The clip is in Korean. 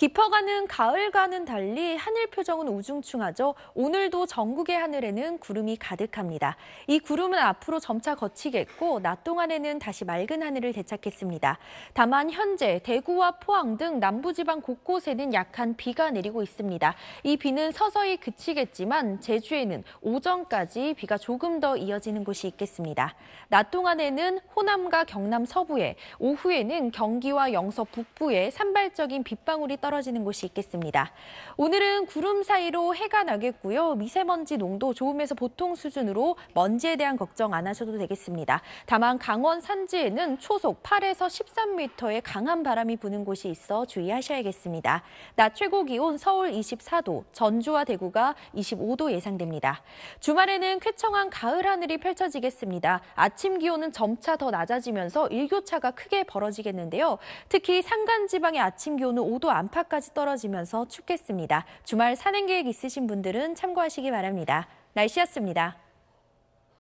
깊어가는 가을과는 달리 하늘 표정은 우중충하죠. 오늘도 전국의 하늘에는 구름이 가득합니다. 이 구름은 앞으로 점차 거치겠고 낮 동안에는 다시 맑은 하늘을 되찾겠습니다. 다만 현재 대구와 포항 등 남부지방 곳곳에는 약한 비가 내리고 있습니다. 이 비는 서서히 그치겠지만 제주에는 오전까지 비가 조금 더 이어지는 곳이 있겠습니다. 낮 동안에는 호남과 경남 서부에, 오후에는 경기와 영서 북부에 산발적인 빗방울이 떨어 떨어지는 곳이 있겠습니다. 오늘은 구름 사이로 해가 나겠고요. 미세먼지 농도 좋음에서 보통 수준으로 먼지에 대한 걱정 안 하셔도 되겠습니다. 다만 강원 산지에는 초속 8에서 13m의 강한 바람이 부는 곳이 있어 주의하셔야겠습니다. 낮 최고 기온 서울 24도, 전주와 대구가 25도 예상됩니다. 주말에는 쾌청한 가을 하늘이 펼쳐지겠습니다. 아침 기온은 점차 더 낮아지면서 일교차가 크게 벌어지겠는데요. 특히 산간 지방의 아침 기온은 5도 안팎 4까지 떨어지면서 춥겠습니다. 주말 산행 계획 있으신 분들은 참고하시기 바랍니다. 날씨였습니다.